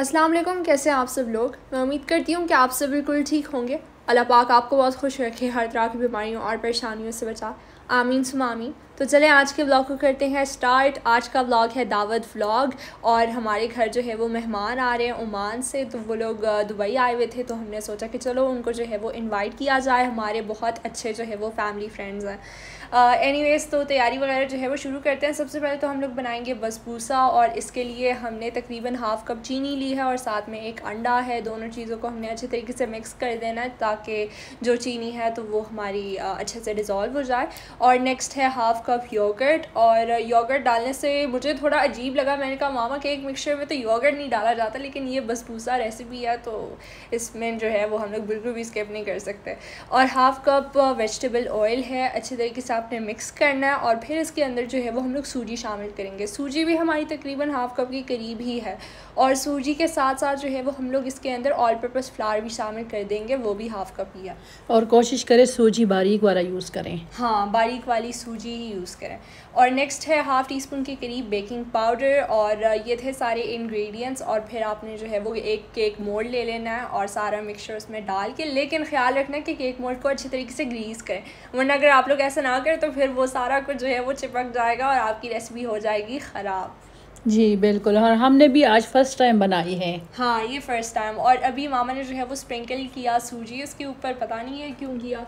अस्सलाम वालेकुम कैसे हैं आप सब लोग मैं उम्मीद करती हूँ कि आप सब बिल्कुल ठीक होंगे अल्लाह पाक आपको बहुत खुश रखे हर तरह की बीमारियों और परेशानियों से बचा आमीन सुम आमीन तो चले आज के ब्लॉग को करते हैं स्टार्ट आज का ब्लॉग है दावत व्लॉग और हमारे घर जो है वो मेहमान आ रहे हैं ओमान से तो वो लोग दुबई आए हुए थे तो हमने सोचा कि चलो उनको जो है वो इनवाइट किया जाए हमारे बहुत अच्छे जो है वो फैमिली फ्रेंड्स हैं एनी uh, वेज़ तो तैयारी वगैरह जो है वो शुरू करते हैं सबसे पहले तो हम लोग बनाएंगे बसबूसा और इसके लिए हमने तकरीबन हाफ़ कप चीनी ली है और साथ में एक अंडा है दोनों चीज़ों को हमने अच्छे तरीके से मिक्स कर देना है ताकि जो चीनी है तो वो हमारी uh, अच्छे से डिज़ोल्व हो जाए और नेक्स्ट है हाफ़ कप योगर्ट और योगर्ट डालने से मुझे थोड़ा अजीब लगा मैंने कहा मामा के एक मिक्सचर में तो योगर्ट नहीं डाला जाता लेकिन ये बसबूसा रेसिपी है तो इसमें जो है वो हम लोग बिल्कुल भी स्किप नहीं कर सकते और half cup vegetable uh, oil है अच्छे तरीके से आपने मिक्स करना है और फिर इसके अंदर जो है वो हम लोग सूजी शामिल करेंगे सूजी भी हमारी तकरीबन हाफ़ कप के करीब ही है और सूजी के साथ साथ जो है वो हम लोग इसके अंदर ऑल पर्पज़ फ्लावर भी शामिल कर देंगे वो भी हाफ़ कप ही है और कोशिश करें सूजी बारीक वाला यूज़ करें हाँ बारीक वाली सूजी ही यूज़ करें और नेक्स्ट है हाफ़ टी स्पून के करीब बेकिंग पाउडर और uh, ये थे सारे इंग्रेडिएंट्स और फिर आपने जो है वो एक केक मोल्ड ले लेना है और सारा मिक्सचर उसमें डाल के लेकिन ख्याल रखना कि केक मोल्ड को अच्छे तरीके से ग्रीस करें वरना अगर आप लोग ऐसा ना करें तो फिर वो सारा कुछ जो है वो चिपक जाएगा और आपकी रेसिपी हो जाएगी ख़राब जी बिल्कुल और हमने भी आज फर्स्ट टाइम बनाई है हाँ ये फ़र्स्ट टाइम और अभी मामा ने जो है वो स्प्रिंकल किया सूजी उसके ऊपर पता नहीं है क्यों किया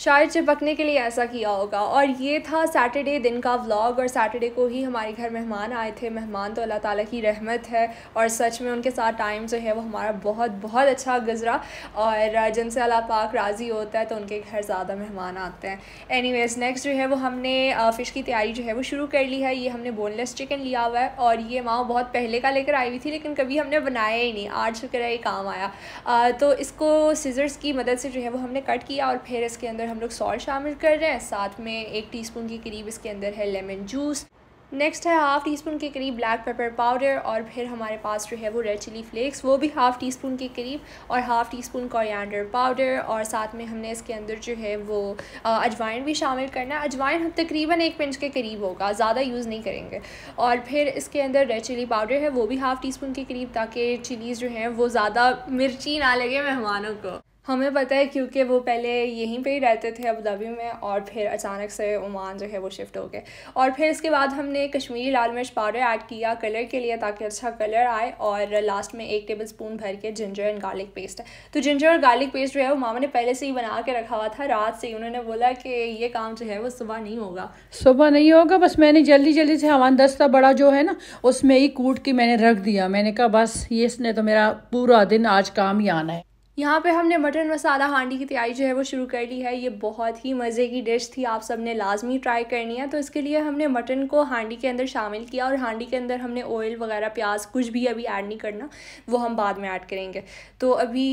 शायद चिपकने के लिए ऐसा किया होगा और ये था सैटरडे दिन का व्लॉग और सैटरडे को ही हमारे घर मेहमान आए थे मेहमान तो अल्लाह ताला की रहमत है और सच में उनके साथ टाइम जो है वो हमारा बहुत बहुत अच्छा गुजरा और जिनसे अल्लाह पाक राज़ी होता है तो उनके घर ज़्यादा मेहमान आते हैं एनी नेक्स्ट जो है वो हमने फ़िश की तैयारी जो है वो शुरू कर ली है ये हमने बोनलेस चिकन लिया हुआ है और ये माँ बहुत पहले का लेकर आई हुई थी लेकिन कभी हमने बनाया ही नहीं आज शुक्र है ये काम आया तो इसको सीजर्स की मदद से जो है वो हमने कट किया और फिर इसके अंदर हम लोग सॉल्ट शामिल कर रहे हैं साथ में एक टीस्पून के करीब इसके अंदर है लेमन जूस नेक्स्ट है हाफ़ टी स्पून के करीब ब्लैक पेपर पाउडर और फिर हमारे पास जो है वो रेड चिली फ्लेक्स वो भी हाफ़ टी स्पून के करीब और half teaspoon coriander powder और साथ में हमने इसके अंदर जो है वो अजवाइन भी शामिल करना है अजवाइन हम तकरीबन एक पिंच के करीब होगा ज़्यादा यूज़ नहीं करेंगे और फिर इसके अंदर रेड चिली पाउडर है वो भी हाफ़ टी स्पून के करीब ताकि चिलीज़ जो हैं वो ज़्यादा मिर्ची ना लगे मेहमानों को हमें पता है क्योंकि वो पहले यहीं पे ही रहते थे अबू धाबी में और फिर अचानक से ओमान जो है वो शिफ्ट हो गए और फिर इसके बाद हमने कश्मीरी लाल मिर्च पाउडर ऐड किया कलर के लिए ताकि अच्छा कलर आए और लास्ट में एक टेबल स्पून भर के जिंजर एंड गार्लिक पेस्ट तो जिंजर और गार्लिक पेस्ट जो है वो मामा ने पहले से ही बना के रखा हुआ था रात से ही उन्होंने बोला कि ये काम जो है वो सुबह नहीं होगा सुबह नहीं होगा बस मैंने जल्दी जल्दी से हवान दस्ता बड़ा जो है ना उसमें ही कूट के मैंने रख दिया मैंने कहा बस ये इसने तो मेरा पूरा दिन आज काम ही आना है यहाँ पे हमने मटन मसाला हांडी की तैयारी जो है वो शुरू कर ली है ये बहुत ही मज़े की डिश थी आप सब ने लाजमी ट्राई करनी है तो इसके लिए हमने मटन को हांडी के अंदर शामिल किया और हांडी के अंदर हमने ऑयल वगैरह प्याज कुछ भी अभी ऐड नहीं करना वो हम बाद में ऐड करेंगे तो अभी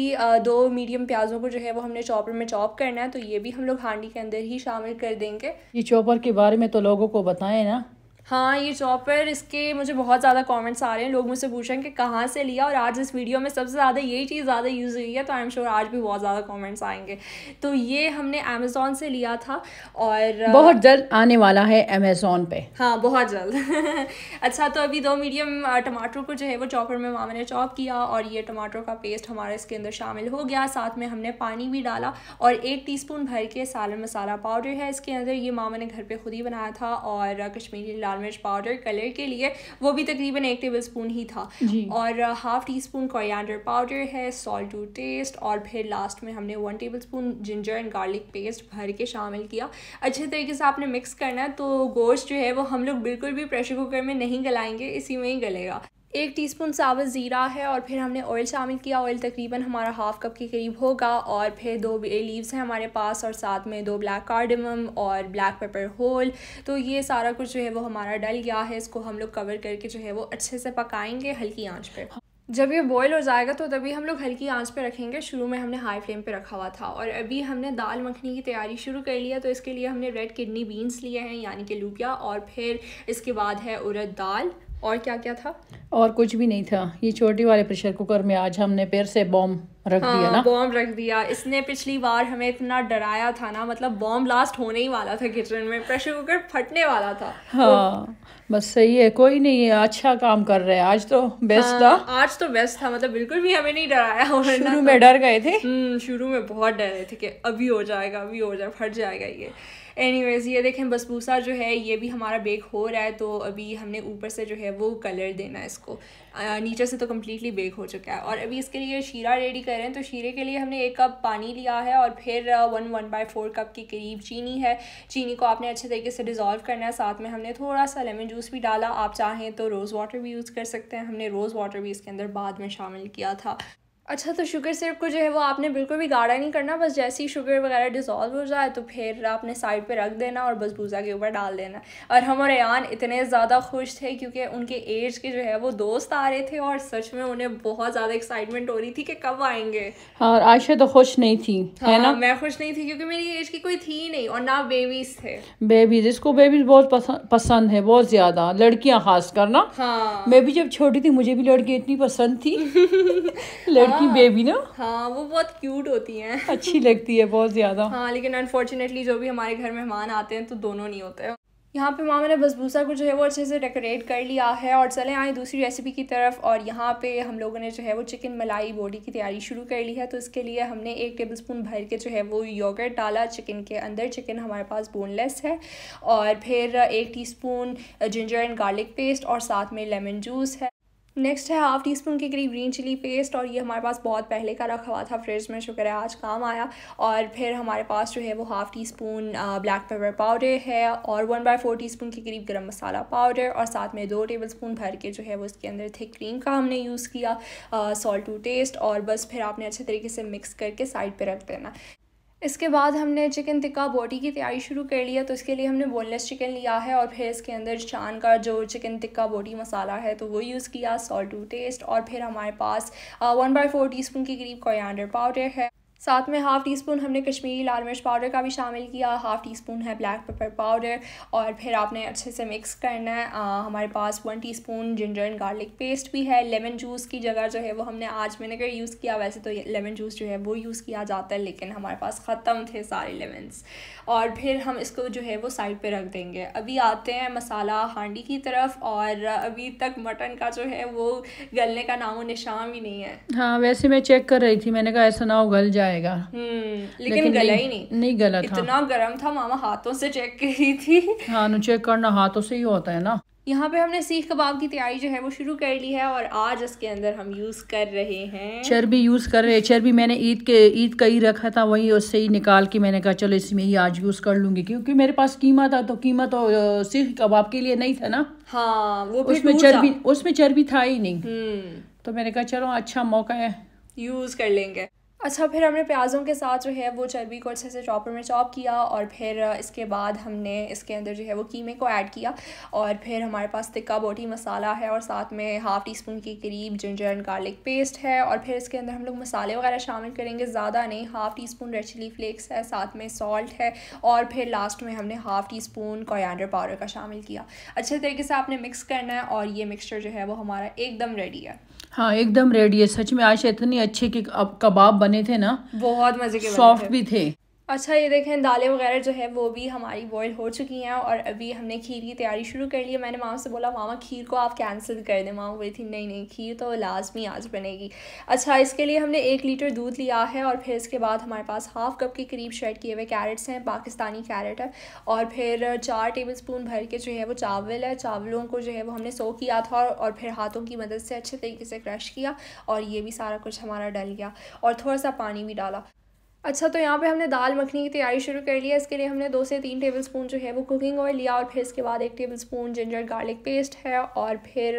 दो मीडियम प्याज़ों को जो है वो हमने चॉपर में चॉप करना है तो ये भी हम लोग हांडी के अंदर ही शामिल कर देंगे ये चॉपर के बारे में तो लोगों को बताएं ना हाँ ये चॉपर इसके मुझे बहुत ज़्यादा कमेंट्स आ रहे हैं लोग मुझसे पूछ रहे हैं कि कहाँ से लिया और आज इस वीडियो में सबसे ज़्यादा यही चीज़ ज़्यादा यूज़ हुई है तो आई एम श्योर आज भी बहुत ज़्यादा कमेंट्स आएंगे तो ये हमने अमेज़ोन से लिया था और बहुत जल्द आने वाला है अमेज़ोन पे हाँ बहुत जल्द अच्छा तो अभी दो मीडियम टमाटर को जो है वो चॉपर में मामा ने चॉप किया और ये टमाटर का पेस्ट हमारे इसके अंदर शामिल हो गया साथ में हमने पानी भी डाला और एक टी भर के सालन मसाला पाउडर है इसके अंदर ये मामा ने घर पर खुद ही बनाया था और कश्मीरी लाल लाल मिर्च पाउडर कलर के लिए वो भी तकरीबन एक टेबल स्पून ही था और half teaspoon coriander powder है सॉल्ट टू टेस्ट और फिर लास्ट में हमने one tablespoon ginger and garlic paste भर के शामिल किया अच्छे तरीके से आपने मिक्स करना है तो गोश्त जो है वो हम लोग बिल्कुल भी प्रेशर कुकर में नहीं गलाएंगे इसी में ही गलेगा एक टीस्पून साबुत ज़ीरा है और फिर हमने ऑयल शामिल किया ऑयल तकरीबन हमारा हाफ़ कप के करीब होगा और फिर दो लीव्स हैं हमारे पास और साथ में दो ब्लैक कार्डमम और ब्लैक पेपर होल तो ये सारा कुछ जो है वो हमारा डल गया है इसको हम लोग कवर करके जो है वो अच्छे से पकाएंगे हल्की आंच पर जब ये बॉयल हो जाएगा तो तभी हम लोग हल्की आंच पे रखेंगे शुरू में हमने हाई फ्लेम पे रखा हुआ था और अभी हमने दाल मखनी की तैयारी शुरू कर लिया तो इसके लिए हमने रेड किडनी बीन्स लिए हैं यानी कि लूबिया और फिर इसके बाद है उरद दाल और क्या क्या था और कुछ भी नहीं था ये छोटी वाले प्रेशर कुकर में आज हमने फिर से बॉम्ब रख हाँ, दिया ना बॉम्ब रख दिया इसने पिछली बार हमें इतना डराया था ना मतलब बॉम्ब लास्ट होने ही वाला था किचन में प्रेशर कुकर फटने वाला था हाँ और... बस सही है कोई नहीं है अच्छा काम कर रहे हैं आज तो बेस्ट हाँ, था आज तो बेस्ट था मतलब बिल्कुल भी हमें नहीं डराया शुरू तो में डर गए थे हम्म, शुरू में बहुत डर रहे थे कि अभी हो जाएगा अभी हो जाएगा फट जाएगा ये एनीवेज ये देखें बसबूसा जो है ये भी हमारा बेक हो रहा है तो अभी हमने ऊपर से जो है वो कलर देना है इसको नीचे से तो कम्प्लीटली बेक हो चुका है और अभी इसके लिए शीरा रेडी कर रहे हैं तो शीरे के लिए हमने एक कप पानी लिया है और फिर one one by four cup के करीब चीनी है चीनी को आपने अच्छे तरीके से डिज़ोल्व करना है साथ में हमने थोड़ा सा लेमन जूस भी डाला आप चाहें तो रोज़ वाटर भी यूज़ कर सकते हैं हमने रोज़ वाटर भी इसके अंदर बाद में शामिल किया था अच्छा तो शुगर सिरप को जो है वो आपने बिल्कुल भी गाढ़ा नहीं करना बस जैसे ही शुगर वगैरह डिसॉल्व हो जाए तो फिर आपने साइड पे रख देना और बस बूजा के ऊपर डाल देना और हम और एन इतने ज़्यादा खुश थे क्योंकि उनके एज के जो है वो दोस्त आ रहे थे और सच में उन्हें बहुत ज़्यादा एक्साइटमेंट हो रही थी कि कब आएंगे हाँ, और आयशा तो खुश नहीं थी हाँ, है ना मैं खुश नहीं थी क्योंकि मेरी एज की कोई थी नहीं और ना बेबीज़ थे बेबीज़ इसको बेबीज़ बहुत पसंद है बहुत ज़्यादा लड़कियाँ खास करना हाँ मैं भी जब छोटी थी मुझे भी लड़की इतनी पसंद थी लड़की की बेबी हाँ। ना हाँ वो बहुत क्यूट होती हैं अच्छी लगती है बहुत ज़्यादा हाँ लेकिन अनफॉर्चुनेटली जो भी हमारे घर मेहमान आते हैं तो दोनों नहीं होते यहाँ पे मामा ने बसबूसा को जो है वो अच्छे से डेकोरेट कर लिया है और चले आए दूसरी रेसिपी की तरफ और यहाँ पे हम लोगों ने जो है वो चिकन मलाई बॉडी की तैयारी शुरू कर ली है तो इसके लिए हमने एक टेबल स्पून भर के जो है वो योगर्ट डाला चिकन के अंदर चिकन हमारे पास बोनलेस है और फिर एक टी जिंजर एंड गार्लिक पेस्ट और साथ में लेमन जूस है नेक्स्ट है हाफ टी स्पून के करीब ग्रीन चिली पेस्ट और ये हमारे पास बहुत पहले का रखा हुआ था फ्रिज में शुक्र है आज काम आया और फिर हमारे पास जो है वो half teaspoon black pepper powder है और one by four teaspoon के करीब गर्म मसाला पाउडर और साथ में दो टेबल स्पून भर के जो है वो उसके अंदर थिक क्रीम का हमने यूज़ किया सॉल्ट टू टेस्ट और बस फिर आपने अच्छे तरीके से मिक्स करके साइड पर रख देना इसके बाद हमने चिकन टिक्का बॉडी की तैयारी शुरू कर लिया तो इसके लिए हमने बोनलेस चिकन लिया है और फिर इसके अंदर चान का जो चिकन टिक्का बॉडी मसाला है तो वो यूज़ किया सॉल्ट टू टेस्ट और फिर हमारे पास one by four teaspoon के करीब कोरिएंडर पाउडर है साथ में हाफ़ टी स्पून हमने कश्मीरी लाल मिर्च पाउडर का भी शामिल किया हाफ़ टी स्पून है ब्लैक पेपर पाउडर और फिर आपने अच्छे से मिक्स करना है आ, हमारे पास one teaspoon ginger and garlic paste भी है लेमन जूस की जगह जो है वो हमने आज विनेगर यूज़ किया वैसे तो लेमन जूस जो है वो यूज़ किया जाता है लेकिन हमारे पास ख़त्म थे सारे लेमन्स और फिर हम इसको जो है वो साइड पर रख देंगे अभी आते हैं मसाला हांडी की तरफ और अभी तक मटन का जो है वो गलने का नामो निशान भी नहीं है हाँ वैसे मैं चेक कर रही थी मैंने कहा ऐसा ना हो गल जाए जाएगा हम्म, लेकिन, लेकिन गला ही नहीं नहीं गला था इतना गर्म था मामा हाथों से चेक करी थी हाँ चेक करना हाथों से ही होता है ना यहाँ पे हमने सीख कबाब की तैयारी जो है वो शुरू कर ली है और आज इसके अंदर हम यूज़ कर रहे हैं चर्बी यूज़ कर रहे हैं चर्बी मैंने ईद के ईद का ही रखा था वही उससे ही निकाल के मैंने कहा चलो इसमें ही आज यूज़ कर लूंगी क्योंकि मेरे पास कीमा था तो कीमा तो सीख कबाब के लिए नहीं था ना हाँ वो उसमें चर्बी उसमें चर्बी था ही नहीं हम्म। तो मैंने कहा चलो अच्छा मौका है यूज़ कर लेंगे अच्छा फिर हमने प्याज़ों के साथ जो है वो चर्बी को अच्छे से चॉपर में चॉप किया और फिर इसके बाद हमने इसके अंदर जो है वो कीमे को ऐड किया और फिर हमारे पास तिक्का बोटी मसाला है और साथ में हाफ़ टी स्पून के करीब जिंजर एंड गार्लिक पेस्ट है और फिर इसके अंदर हम लोग मसाले वगैरह शामिल करेंगे ज़्यादा नहीं half teaspoon red chili flakes है साथ में सॉल्ट है और फिर लास्ट में हमने half teaspoon coriander powder का शामिल किया अच्छे तरीके से आपने मिक्स करना है और ये मिक्सचर जो है वो हमारा एकदम रेडी है हाँ एकदम रेडी है सच में आज इतनी अच्छी कि अब कबाब बने थे ना बहुत मजे के सॉफ्ट भी थे अच्छा ये देखें दालें वगैरह जो है वो भी हमारी बॉयल हो चुकी हैं और अभी हमने खीर की तैयारी शुरू कर ली है मैंने मामा से बोला मामा खीर को आप कैंसिल कर दें मामा बोली थी नहीं नहीं खीर तो लाजमी आज बनेगी अच्छा इसके लिए हमने एक लीटर दूध लिया है और फिर इसके बाद हमारे पास हाफ़ कप के करीब शेड किए हुए कैरेट्स हैं पाकिस्तानी कैरेट है और फिर चार टेबल स्पून भर के जो है वो चावल है चावलों को जो है वो हमने सो किया था और फिर हाथों की मदद से अच्छे तरीके से क्रश किया और ये भी सारा कुछ हमारा डल गया और थोड़ा सा पानी भी डाला अच्छा तो यहाँ पे हमने दाल मखनी की तैयारी शुरू कर ली है इसके लिए हमने दो से तीन टेबल स्पून जो है वो कुकिंग ऑयल लिया और फिर इसके बाद एक tablespoon ginger garlic paste है और फिर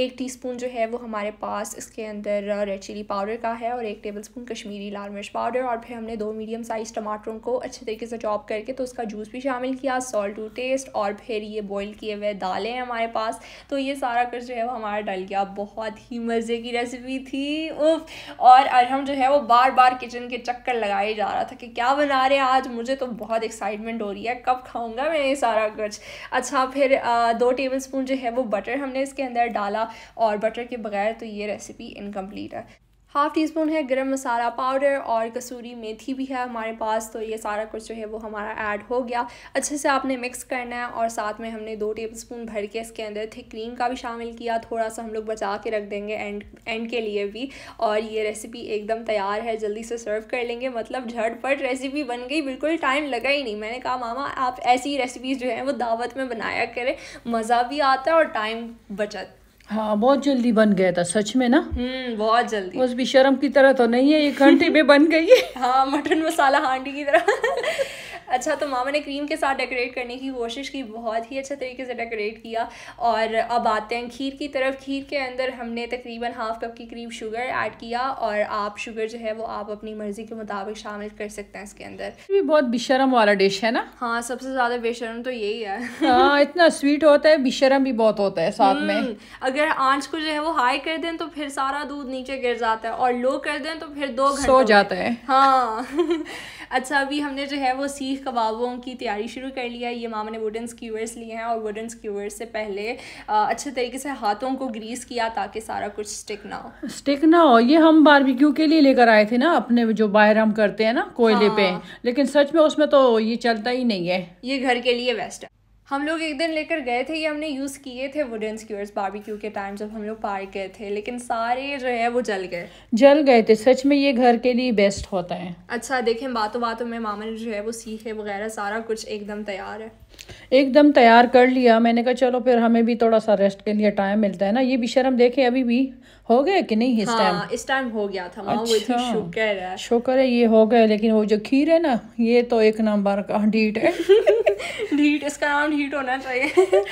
एक टीस्पून जो है वो हमारे पास इसके अंदर रेड चिली पाउडर का है और एक टेबल स्पून कश्मीरी लाल मिर्च पाउडर और फिर हमने दो मीडियम साइज़ टमाटरों को अच्छे तरीके से चॉप करके तो उसका जूस भी शामिल किया सॉल्ट टू टेस्ट और फिर ये बॉयल किए हुए दालें हैं हमारे पास तो ये सारा कुछ जो है वो हमारा डल गया बहुत ही मज़े की रेसिपी थी उफ और हम जो है वो बार बार किचन के चक्कर लगाया जा रहा था कि क्या बना रहे आज मुझे तो बहुत एक्साइटमेंट हो रही है कब खाऊंगा मैं ये सारा कुछ अच्छा फिर आ, दो टेबल स्पून जो है वो बटर हमने इसके अंदर डाला और बटर के बगैर तो ये रेसिपी इनकम्प्लीट है हाफ़ टी स्पून है गरम मसाला पाउडर और कसूरी मेथी भी है हमारे पास तो ये सारा कुछ जो है वो हमारा ऐड हो गया अच्छे से आपने मिक्स करना है और साथ में हमने दो टेबल स्पून भर के इसके अंदर थे क्रीम का भी शामिल किया थोड़ा सा हम लोग बचा के रख देंगे एंड एंड के लिए भी और ये रेसिपी एकदम तैयार है जल्दी से सर्व कर लेंगे मतलब झटपट रेसिपी बन गई बिल्कुल टाइम लगा ही नहीं मैंने कहा मामा आप ऐसी रेसिपीज़ जो है वो दावत में बनाया करें मज़ा भी आता है और टाइम बचत हाँ बहुत जल्दी बन गया था सच में ना हम्म बहुत जल्दी बस भी शर्म की तरह तो नहीं है एक घंटे में बन गई है हाँ मटन मसाला हांडी की तरह अच्छा तो मामा ने क्रीम के साथ डेकोरेट करने की कोशिश की बहुत ही अच्छे तरीके से डेकोरेट किया और अब आते हैं खीर की तरफ खीर के अंदर हमने तकरीबन हाफ कप की क्रीम शुगर ऐड किया और आप शुगर जो है वो आप अपनी मर्ज़ी के मुताबिक शामिल कर सकते हैं इसके अंदर भी बहुत बिशरम वाला डिश है ना हाँ सबसे ज़्यादा बेशरम तो यही है हाँ इतना स्वीट होता है बिशरम भी बहुत होता है साथ में हम्म, अगर आँच को जो है वो हाई कर दें तो फिर सारा दूध नीचे गिर जाता है और लो कर दें तो फिर दो घंटे सो जाता है हाँ अच्छा अभी हमने जो है वो सीख कबाबों की तैयारी शुरू कर लिया है ये मामा ने वुडन स्क्यूअर्स लिए हैं और वुडन स्क्यूअर्स से पहले अच्छे तरीके से हाथों को ग्रीस किया ताकि सारा कुछ स्टिक ना हो स्टिक ना हो ये हम बारबिक्यू के लिए लेकर आए थे ना अपने जो बाहर हम करते हैं ना कोयले हाँ। पे लेकिन सच में उसमें तो ये चलता ही नहीं है ये घर के लिए बेस्ट है हम लोग एक दिन लेकर गए थे ये हमने यूज़ किए थे वुडन स्क्यूअर्स बारबेक्यू के टाइम जब हम लोग पार्क गए थे लेकिन सारे जो है वो जल गए जल गए थे सच में ये घर के लिए बेस्ट होता है अच्छा देखें बातों बातों में मामा ने जो है वो सीखे वगैरह सारा कुछ एकदम तैयार है एकदम तैयार कर लिया मैंने कहा चलो फिर हमें भी थोड़ा सा रेस्ट के लिए टाइम मिलता है ना ये भी शर्म देखे अभी भी हो गया कि नहीं इस टाइम हाँ, इस टाइम हो गया था अच्छा, शुक्र है शुक्र है ये हो गया लेकिन वो जो खीर है ना ये तो एक नंबर का डीट है डीट इसका नाम डीट होना चाहिए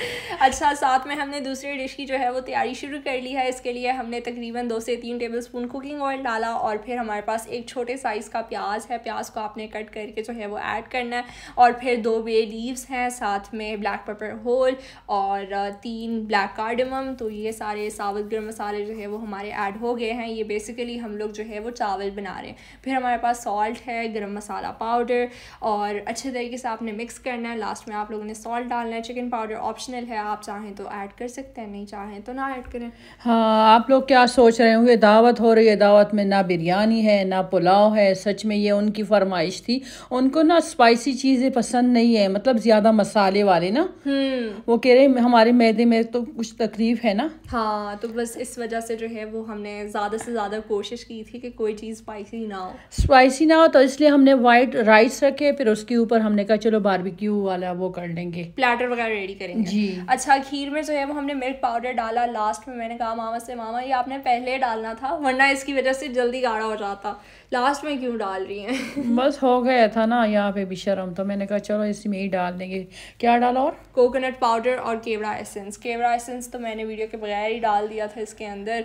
अच्छा साथ में हमने दूसरी डिश की जो है वो तैयारी शुरू कर ली है इसके लिए हमने तकरीबन दो से तीन टेबल स्पून कुकिंग ऑयल डाला और फिर हमारे पास एक छोटे साइज़ का प्याज है प्याज को आपने कट करके जो है वो ऐड करना है और फिर दो बे लीव्स हैं साथ में ब्लैक पेपर होल और तीन ब्लैक कार्डमम तो ये सारे साबुत गर्म मसाले जो है वो हमारे ऐड हो गए हैं ये बेसिकली हम लोग जो है वो चावल बना रहे हैं फिर हमारे पास सॉल्ट है गर्म मसाला पाउडर और अच्छे तरीके से आपने मिक्स करना है लास्ट में आप लोगों ने सॉल्ट डालना है चिकन पाउडर ऑप्शनल है आप चाहें तो ऐड कर सकते हैं नहीं चाहें तो ना ऐड करें हाँ आप लोग क्या सोच रहे होंगे दावत हो रही है दावत में ना बिरयानी है ना पुलाव है सच में ये उनकी फरमाइश थी उनको ना स्पाइसी चीज़ें पसंद नहीं है मतलब ज़्यादा मसाला मसाले वाले ना हम्म। वो कह रहे हमारे मैदे में तो कुछ तकलीफ है ना हाँ तो बस इस वजह से जो है वो हमने ज़्यादा से ज़्यादा कोशिश की थी कि कोई चीज़ स्पाइसी ना हो स्पाइसी ना हो तो इसलिए हमने वाइट राइस रखे फिर उसके ऊपर हमने कहा चलो बारबेक्यू वाला वो कर लेंगे प्लेटर वगैरह रेडी करेंगे जी अच्छा खीर में जो है वो हमने मिल्क पाउडर डाला लास्ट में मैंने कहा मामा से मामा ये आपने पहले डालना था वरना इसकी वजह से जल्दी गाढ़ा हो जाता लास्ट में क्यों डाल रही है बस हो गया था ना यहाँ पे भी शर्म तो मैंने कहा चलो इसी में ही डाल देंगे क्या डाला और कोकोनट पाउडर और केवड़ा एसेंस केवड़ा एसेंस तो मैंने वीडियो के बगैर ही डाल दिया था इसके अंदर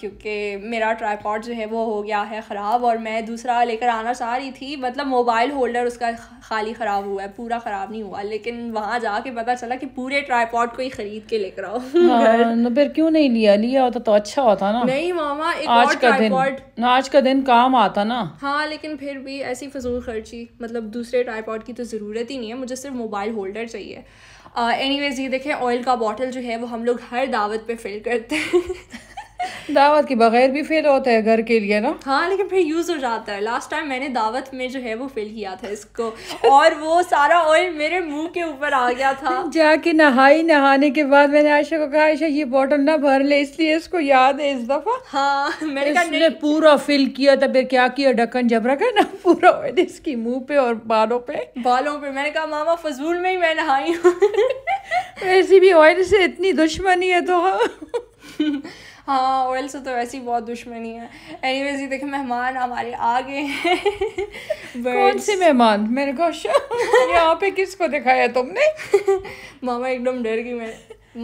क्योंकि मेरा ट्राईपॉड जो है वो हो गया है ख़राब और मैं दूसरा लेकर आना चाह रही थी मतलब मोबाइल होल्डर उसका खाली ख़राब हुआ है पूरा ख़राब नहीं हुआ लेकिन वहाँ जाके पता चला कि पूरे ट्राईपॉड को ही ख़रीद के लेकर आओ हाँ, फिर क्यों नहीं लिया लिया होता तो अच्छा होता ना नहीं मामा एक आज का दिन आज का दिन काम आता ना हाँ लेकिन फिर भी ऐसी फजूल खर्ची मतलब दूसरे ट्राईपॉड की तो ज़रूरत ही नहीं है मुझे सिर्फ मोबाइल होल्डर चाहिए एनी uh, ये देखें ऑयल का बॉटल जो है वो हम लोग हर दावत पे फिल करते हैं दावत के बगैर भी फेल होता है घर के लिए ना हाँ लेकिन फिर यूज़ हो जाता है लास्ट टाइम मैंने दावत में जो है वो फेल किया था इसको और वो सारा ऑयल मेरे मुंह के ऊपर आ गया था जाके नहाई नहाने के बाद मैंने आयशा को कहा आयशा ये बॉटल ना भर ले इसलिए इसको याद है इस दफ़ा हाँ मैंने कहा पूरा फिल किया था फिर क्या किया ढक्कन जब रखा ना पूरा ऑयल इसकी मुँह पे और बालों पे बालों पे मैंने कहा मामा फजूल में ही मैं नहाई हूँ ऐसी भी ऑयल से इतनी दुश्मनी है तो हाँ। हाँ ऑयल से तो वैसे ही बहुत दुश्मनी है एनी वेज ये देखे मेहमान हमारे आ गए हैं कौन से मेहमान मेरे को यहाँ पे किसको दिखाया तुमने मामा एकदम डर गई मैं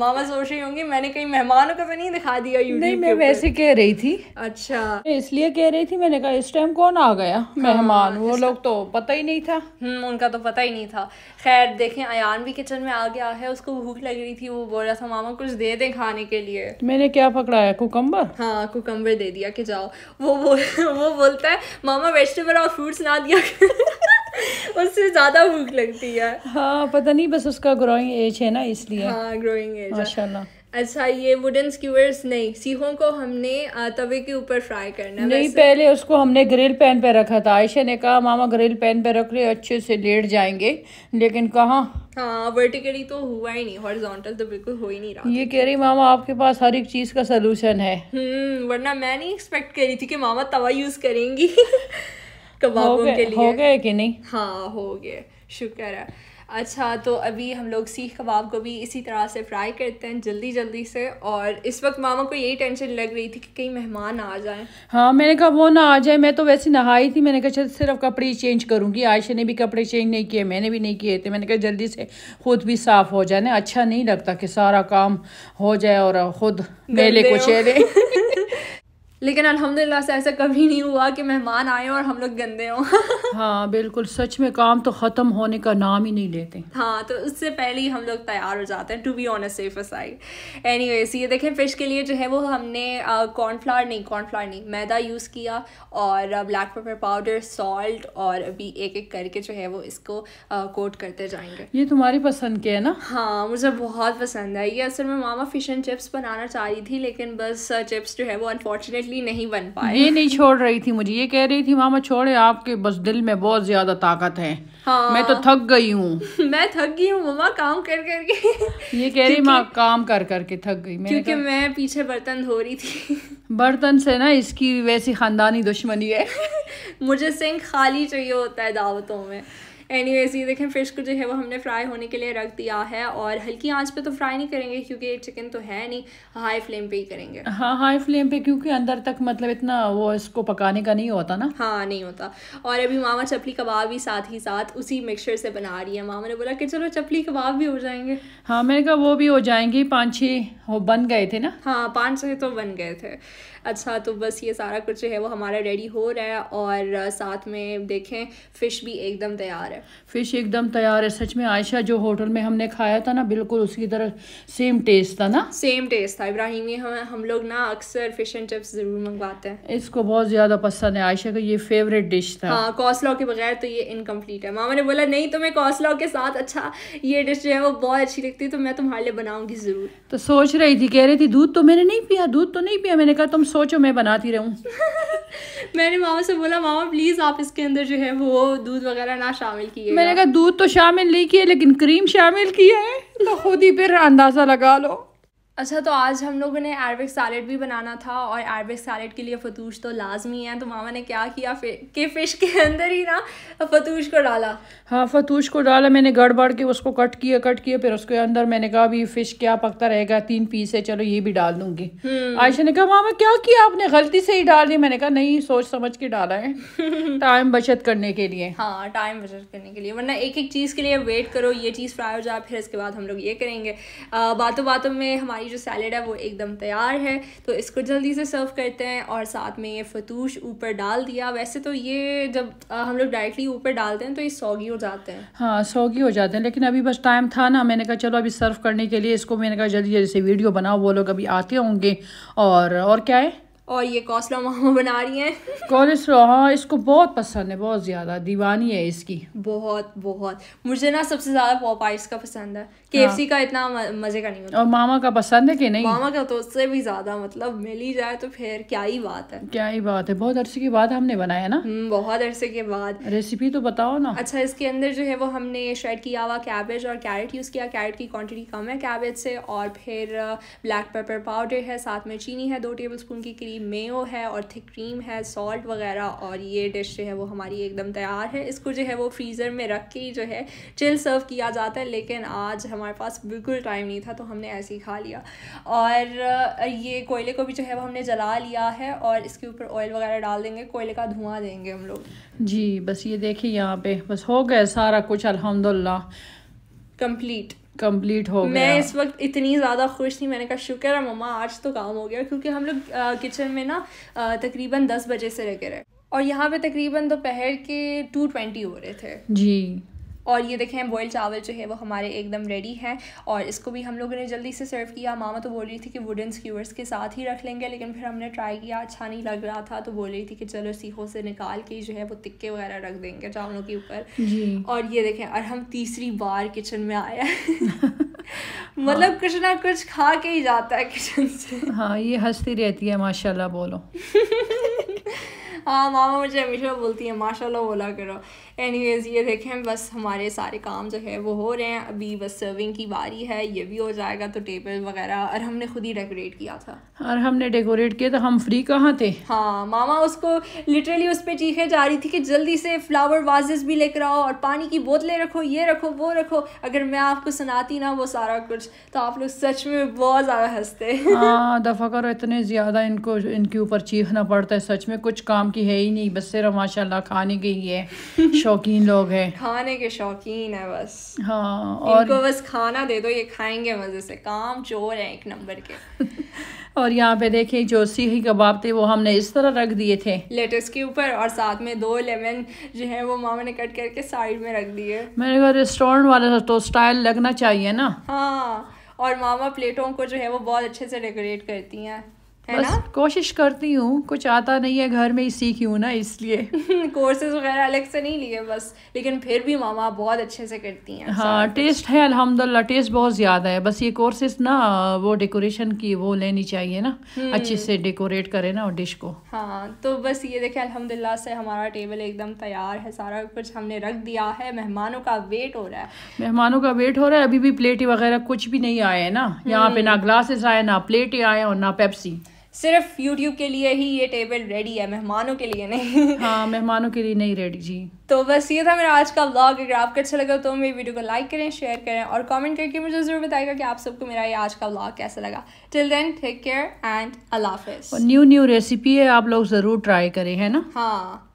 मामा सोच रही होंगी मैंने कहीं मेहमानों को तो नहीं दिखा दिया यूट्यूब नहीं मैं वैसे कह रही थी अच्छा इसलिए कह रही थी मैंने कहा इस टाइम कौन आ गया हाँ, मेहमान वो लोग तो पता ही नहीं था हम्म, उनका तो पता ही नहीं था खैर देखें अयान भी किचन में आ गया है उसको भूख लग रही थी वो बोल रहा था मामा कुछ दे दे खाने के लिए मैंने क्या पकड़ाया कुकम्बर हाँ कुकम्बर दे दिया कि जाओ वो बोल वो बोलता है मामा वेजिटेबल और फ्रूट्स ना दिया उससे ज़्यादा भूख लगती है हाँ पता नहीं बस उसका ग्रोइंग एज है ना इसलिए हाँ ग्रोइंग एज माशाल्लाह अच्छा ये वुडन स्क्यूअर्स नहीं सीहों को हमने तवे के ऊपर फ्राई करना नहीं वैसे... पहले उसको हमने ग्रिल पैन पे रखा था आयशा ने कहा मामा ग्रिल पैन पे रख ले अच्छे से लेट जाएंगे लेकिन कहाँ हाँ वर्टिकली तो हुआ ही नहीं हॉरिजॉन्टल तो बिल्कुल हो ही नहीं रहा ये कह रही मामा आपके पास हर एक चीज़ का सोलूशन है हम्म, वरना मैं नहीं एक्सपेक्ट करी थी कि मामा तवा यूज़ करेंगी कबाबों के लिए हो गए कि नहीं हाँ हो गए शुक्र है अच्छा तो अभी हम लोग सीख कबाब को भी इसी तरह से फ्राई करते हैं जल्दी जल्दी से और इस वक्त मामा को यही टेंशन लग रही थी कि कहीं मेहमान आ जाए हाँ मैंने कहा वो ना आ जाए मैं तो वैसे नहाई थी मैंने कहा सिर्फ कपड़े चेंज करूँगी आयशा ने भी कपड़े चेंज नहीं किए मैंने भी नहीं किए थे मैंने कहा जल्दी से खुद भी साफ़ हो जाए ना अच्छा नहीं लगता कि सारा काम हो जाए और खुद मेले को चेहरे लेकिन अल्हम्दुलिल्लाह से ऐसा कभी नहीं हुआ कि मेहमान आए और हम लोग गंदे हों हाँ बिल्कुल सच में काम तो ख़त्म होने का नाम ही नहीं लेते हाँ तो उससे पहले ही हम लोग तैयार हो जाते हैं to be on safe side एनी ये देखें फ़िश के लिए जो है वो हमने कॉर्नफ्लावर नहीं कॉर्नफ्लावर नहीं मैदा यूज़ किया और ब्लैक पेपर पाउडर सॉल्ट और अभी एक एक करके जो है वो इसको कोट करते जाएंगे ये तुम्हारी पसंद के है ना हाँ मुझे बहुत पसंद है ये असल में मामा फ़िश एंड चिप्स बनाना चाह रही थी लेकिन बस चिप्स जो है वो अनफॉर्चुनेटली इजिली नहीं बन पाए ये नहीं छोड़ रही थी मुझे ये कह रही थी मामा छोड़े आपके बस दिल में बहुत ज्यादा ताकत है हाँ। मैं तो थक गई हूँ मैं थक गई हूँ मामा काम कर करके ये कह रही माँ काम कर करके थक गई क्योंकि मैं पीछे बर्तन धो रही थी बर्तन से ना इसकी वैसी खानदानी दुश्मनी है मुझे सिंह खाली चाहिए होता है दावतों में एनी वेज ये देखें फ़िश को जो है वो हमने फ्राई होने के लिए रख दिया है और हल्की आंच पे तो फ्राई नहीं करेंगे क्योंकि ये चिकन तो है नहीं हाई फ्लेम पे ही करेंगे हाँ हाई फ्लेम पे क्योंकि अंदर तक मतलब इतना वो इसको पकाने का नहीं होता ना हाँ नहीं होता और अभी मामा चपली कबाब भी साथ ही साथ उसी मिक्सचर से बना रही है मामा ने बोला कि चलो चपली कबाब भी हो जाएंगे हाँ मैंने कहा वो भी हो जाएंगे पाँच छः बन गए थे ना हाँ पाँच छः तो बन गए थे अच्छा तो बस ये सारा कुछ है वो हमारा रेडी हो रहा है और साथ में देखें फ़िश भी एकदम तैयार है फ़िश एकदम तैयार है सच में आयशा जो होटल में हमने खाया था ना बिल्कुल उसकी तरह सेम टेस्ट था ना सेम टेस्ट था इब्राहिम हम हम लोग ना अक्सर फ़िश एंड चिप्स ज़रूर मंगवाते हैं इसको बहुत ज़्यादा पसंद है आयशा का ये फेवरेट डिश था हाँ कौसलॉ के बगैर तो ये इनकम्प्लीट है मामा ने बोला नहीं तुम्हें तो कौसलॉ के साथ अच्छा ये डिश जो है वो बहुत अच्छी लगती है तो मैं तुम्हारे लिए बनाऊंगी ज़रूर तो सोच रही थी कह रही थी दूध तो मैंने नहीं पिया दूध तो नहीं पिया मैंने कहा तुम सोचो मैं बनाती रहूँ मैंने मामा से बोला मामा प्लीज़ आप इसके अंदर जो है वो दूध वगैरह ना शामिल किए मैंने कहा दूध तो शामिल नहीं किया लेकिन क्रीम शामिल किया है तो खुद ही फिर अंदाज़ा लगा लो अच्छा तो आज हम लोगों ने आयुर्वेद सैलड भी बनाना था और आयुर्वेद सैलड के लिए फतूश तो लाजमी है तो मामा ने क्या किया फे, के फिश के अंदर ही ना फतूश को डाला हाँ फतूश को डाला मैंने गड़बड़ के उसको कट किया कट किया फिर उसके अंदर मैंने कहा अभी फिश क्या पकता रहेगा तीन पीस है चलो ये भी डाल दूंगी हम्म। आयशा ने कहा मामा क्या किया आपने गलती से ही डाल दी मैंने कहा नहीं सोच समझ के डाला है टाइम बचत करने के लिए हाँ टाइम बचत करने के लिए वरना एक एक चीज़ के लिए वेट करो ये चीज़ फ्राई हो जाए फिर इसके बाद हम लोग ये करेंगे बातों बातों में हमारी हमारी जो सैलड है वो एकदम तैयार है तो इसको जल्दी से सर्व करते हैं और साथ में ये फतूश ऊपर डाल दिया वैसे तो ये जब हम लोग डायरेक्टली ऊपर डालते हैं तो ये सौगी हो जाते हैं हाँ सौगी हो जाते हैं लेकिन अभी बस टाइम था ना मैंने कहा चलो अभी सर्व करने के लिए इसको मैंने कहा जल्दी जल्दी से वीडियो बनाओ वो लोग अभी आते होंगे और और क्या है और ये कौसला मामा बना रही हैं कॉलेस्ट्रो हाँ इसको बहुत पसंद है बहुत ज़्यादा दीवानी है इसकी बहुत बहुत मुझे ना सबसे ज़्यादा पॉप आइस का पसंद है केएफसी हाँ। का इतना मजे का नहीं होता और मामा का पसंद है कि नहीं मामा का तो उससे भी ज्यादा मतलब मिल ही जाए तो फिर क्या ही बात है क्या ही बात है बहुत अरसे के बाद हमने बनाया ना हम्म, बहुत अरसे के बाद रेसिपी तो बताओ ना अच्छा इसके अंदर जो है वो हमने श्रेड किया हुआ कैबेज और कैरेट यूज किया कैरेट की क्वान्टिटी कम है कैबेज से और फिर ब्लैक पेपर पाउडर है साथ में चीनी है दो टेबल स्पून के करीब मेयो है और थिक क्रीम है सॉल्ट वगैरह और ये डिश जो है वो हमारी एकदम तैयार है इसको जो है वो फ्रीज़र में रख के ही जो है चिल सर्व किया जाता है लेकिन आज हम हमारे पास बिल्कुल टाइम नहीं था तो हमने ऐसे ही खा लिया और ये कोयले को भी जो है वो हमने जला लिया है और इसके ऊपर ऑयल वगैरह डाल देंगे कोयले का धुआं देंगे हम लोग जी बस ये देखिए यहाँ पे बस हो गया सारा कुछ अलहमदुल्ला कम्प्लीट कम्प्लीट हो गया मैं इस वक्त इतनी ज़्यादा खुश थी मैंने कहा शुक्र है मम्मा आज तो काम हो गया क्योंकि हम लोग किचन में ना तकरीबन दस बजे से लगे रहे और यहाँ पे तकरीबन दोपहर के टू ट्वेंटी हो रहे थे जी और ये देखें बॉयल चावल जो है वो हमारे एकदम रेडी हैं और इसको भी हम लोगों ने जल्दी से सर्व किया मामा तो बोल रही थी कि वुडन स्क्यूअर्स के साथ ही रख लेंगे लेकिन फिर हमने ट्राई किया अच्छा नहीं लग रहा था तो बोल रही थी कि चलो सीखों से निकाल के जो है वो तिक्के वगैरह रख देंगे चावलों के ऊपर और ये देखें और हम तीसरी बार किचन में आया हाँ। मतलब कुछ ना कुछ खा के ही जाता है किचन से हाँ ये हंसती रहती है माशाल्लाह बोलो हाँ मामा मुझे हमेशा बोलती है माशाल्लाह बोला करो एनीवेज ये देखें बस हमारे सारे काम जो है वो हो रहे हैं अभी बस सर्विंग की बारी है ये भी हो जाएगा तो टेबल वगैरह और हमने खुद ही डेकोरेट किया था और हमने डेकोरेट किया तो हम फ्री कहाँ थे हाँ मामा उसको लिटरली उस पर चीखे जा रही थी कि जल्दी से फ्लावर वाजेस भी लेकर आओ और पानी की बोतलें रखो ये रखो वो रखो अगर मैं आपको सुनाती ना वो सारा कुछ तो आप लोग सच में बहुत ज़्यादा हंसते हाँ दफ़ा करो इतने ज़्यादा इनको इनके ऊपर चीखना पड़ता है सच में कुछ काम की है ही नहीं बस सिर्फ माशाला खाने के ही है शौकीन लोग हैं खाने के शौकीन है बस हाँ और इनको बस खाना दे दो ये खाएंगे मज़े से काम चोर है एक नंबर के और यहाँ पे देखे जो सीही कबाब थे वो हमने इस तरह रख दिए थे लेटस के ऊपर और साथ में दो लेमन जो है वो मामा ने कट करके साइड में रख दिए मेरे घर रेस्टोरेंट वाले तो स्टाइल लगना चाहिए ना हाँ और मामा प्लेटों को जो है वो बहुत अच्छे से डेकोरेट करती हैं है बस ना कोशिश करती हूँ कुछ आता नहीं है घर में ही सीखी हूँ ना इसलिए कोर्सेज वगैरह अलग से नहीं लिए बस लेकिन फिर भी मामा बहुत अच्छे से करती हैं हाँ टेस्ट है अल्हम्दुलिल्लाह टेस्ट बहुत ज़्यादा है बस ये कोर्सेज ना वो डेकोरेशन की वो लेनी चाहिए ना हम्म। अच्छे से डेकोरेट करे ना डिश को हाँ तो बस ये देखे अलहमदिल्ला से हमारा टेबल एकदम तैयार है सारा कुछ हमने रख दिया है मेहमानों का वेट हो रहा है मेहमानों का वेट हो रहा है अभी भी प्लेटें वगैरह कुछ भी नहीं आए है ना यहाँ पे हम्म। ना ग्लासेस आए ना प्लेटें आए और ना पेप्सी सिर्फ यूट्यूब के लिए ही ये टेबल रेडी है मेहमानों के लिए नहीं हाँ मेहमानों के लिए नहीं रेडी जी तो बस ये था मेरा आज का व्लॉग अगर आपको अच्छा लगा तो मेरी वीडियो को लाइक करें शेयर करें और कमेंट करके मुझे ज़रूर बताएगा कि आप सबको मेरा ये आज का व्लॉग कैसा लगा till then take care and अल्लाह न्यू न्यू रेसिपी है आप लोग ज़रूर ट्राई करें है ना हाँ